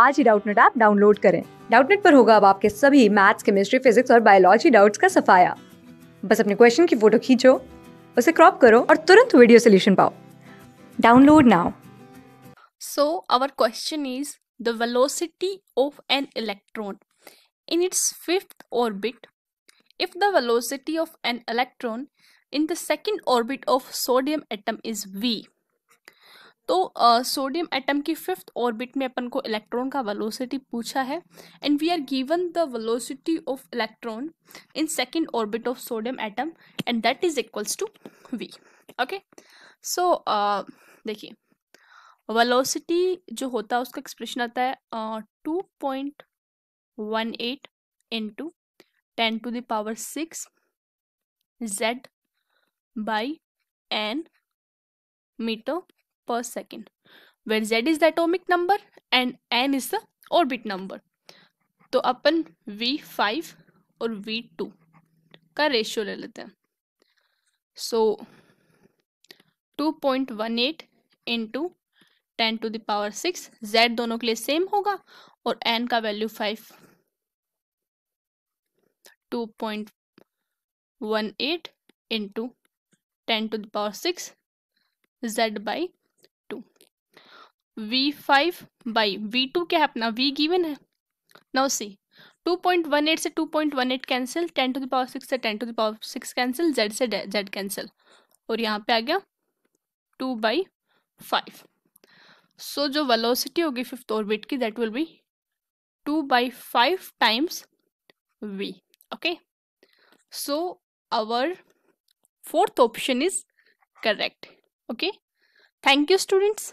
आज ही Doubtnut app download करें डाउटनेट पर होगा अब आपके सभी मैथ्स केमिस्ट्री फिजिक्स और बायोलॉजी डाउट्स का सफाया बस अपने क्वेश्चन की फोटो खींचो उसे क्रॉप करो और तुरंत वीडियो सोल्यूशन पाओ download now so our question is the velocity of an electron in its fifth orbit if the velocity of an electron in the second orbit of sodium atom is V तो sodium atom की fifth orbit में अपन को electron का velocity पूछा है and we are given the velocity of electron in second orbit of sodium atom and that is equals to we okay so देखिए velocity जो होता है उसका एक्सप्रेशन आता है two point one eight into ten to the power six Z by N metre per second where z is the atomic number and n is the orbit number तो अपन v5 और v2 का ratio ले लेते हैं so two point one eight into ten to the power six Z दोनों के लिए same होगा और एन का value five two point one eight into ten to the power six Z by v5 five by V क्या है अपना v given है नाउ सी 2.18 से 2.18 point cancel ten to the power six से ten to the power six cancel z से z cancel और यहाँ पे आ गया 2 बाई फाइव सो जो वेलोसिटी होगी फिफ्थ ऑर्बिट की that will be 2 by five times v okay so our fourth option is correct okay thank you students